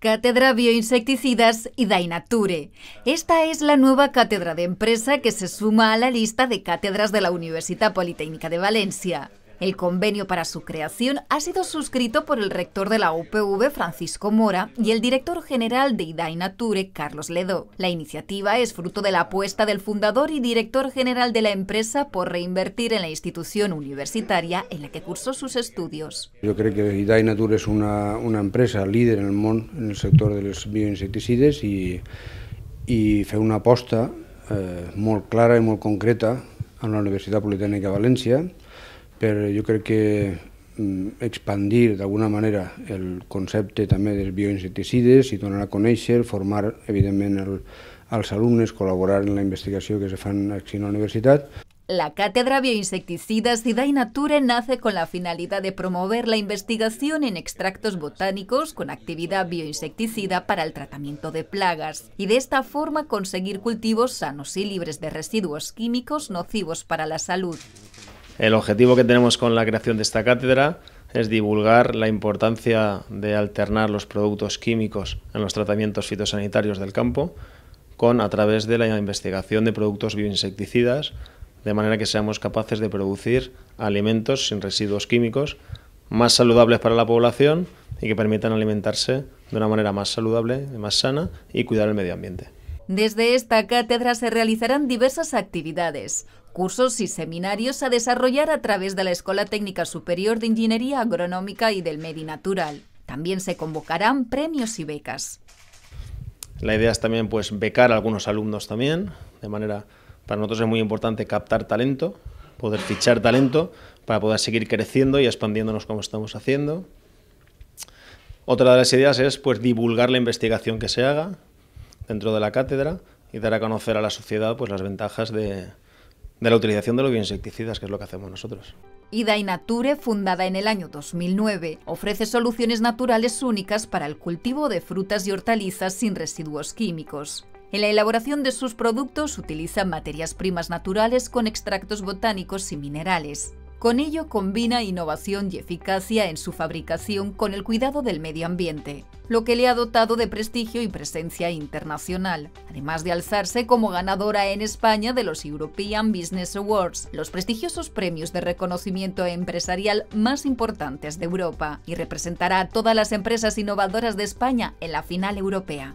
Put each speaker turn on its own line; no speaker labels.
Cátedra Bioinsecticidas y Dainature. Esta es la nueva cátedra de empresa que se suma a la lista de cátedras de la Universidad Politécnica de Valencia. El convenio para su creación ha sido suscrito por el rector de la UPV, Francisco Mora, y el director general de IDAI Nature, Carlos Ledo. La iniciativa es fruto de la apuesta del fundador y director general de la empresa por reinvertir en la institución universitaria en la que cursó sus estudios.
Yo creo que IDAI Nature es una, empresa líder en el en el sector de los bioinsecticidas y fue una apuesta eh, muy clara y muy concreta a la Universidad Politécnica de Valencia per, jo crec que mm, expandir d'alguna manera el concepte també dels bioinsecticides i donar a conèixer, formar evidentment el, els alumnes, col·laborar en la investigació que es fa aquí en la universitat.
La Cátedra Bioinsecticidas y Nature nace con la finalidad de promover la investigación en extractos botánicos con actividad bioinsecticida para el tratamiento de plagas y de esta forma conseguir cultivos sanos y libres de residuos químicos nocivos para la salud.
El objetivo que tenemos con la creación de esta cátedra es divulgar la importancia de alternar los productos químicos en los tratamientos fitosanitarios del campo con a través de la investigación de productos bioinsecticidas, de manera que seamos capaces de producir alimentos sin residuos químicos más saludables para la población y que permitan alimentarse de una manera más saludable, más sana y cuidar el medio ambiente.
Desde esta cátedra se realizarán diversas actividades, cursos y seminarios a desarrollar a través de la Escuela Técnica Superior de Ingeniería Agronómica y del Medi Natural. También se convocarán premios y becas.
La idea es también pues becar a algunos alumnos también, de manera para nosotros es muy importante captar talento, poder fichar talento para poder seguir creciendo y expandiéndonos como estamos haciendo. Otra de las ideas es pues divulgar la investigación que se haga, dentro de la cátedra y dar a conocer a la sociedad pues, las ventajas de, la utilización de los bioinsecticidas, que es lo que hacemos nosotros.
Ida Nature, fundada en el año 2009, ofrece soluciones naturales únicas para el cultivo de frutas y hortalizas sin residuos químicos. En la elaboración de sus productos utilizan materias primas naturales con extractos botánicos y minerales. Con ello combina innovación y eficacia en su fabricación con el cuidado del medio ambiente, lo que le ha dotado de prestigio y presencia internacional, además de alzarse como ganadora en España de los European Business Awards, los prestigiosos premios de reconocimiento empresarial más importantes de Europa, y representará a todas las empresas innovadoras de España en la final europea.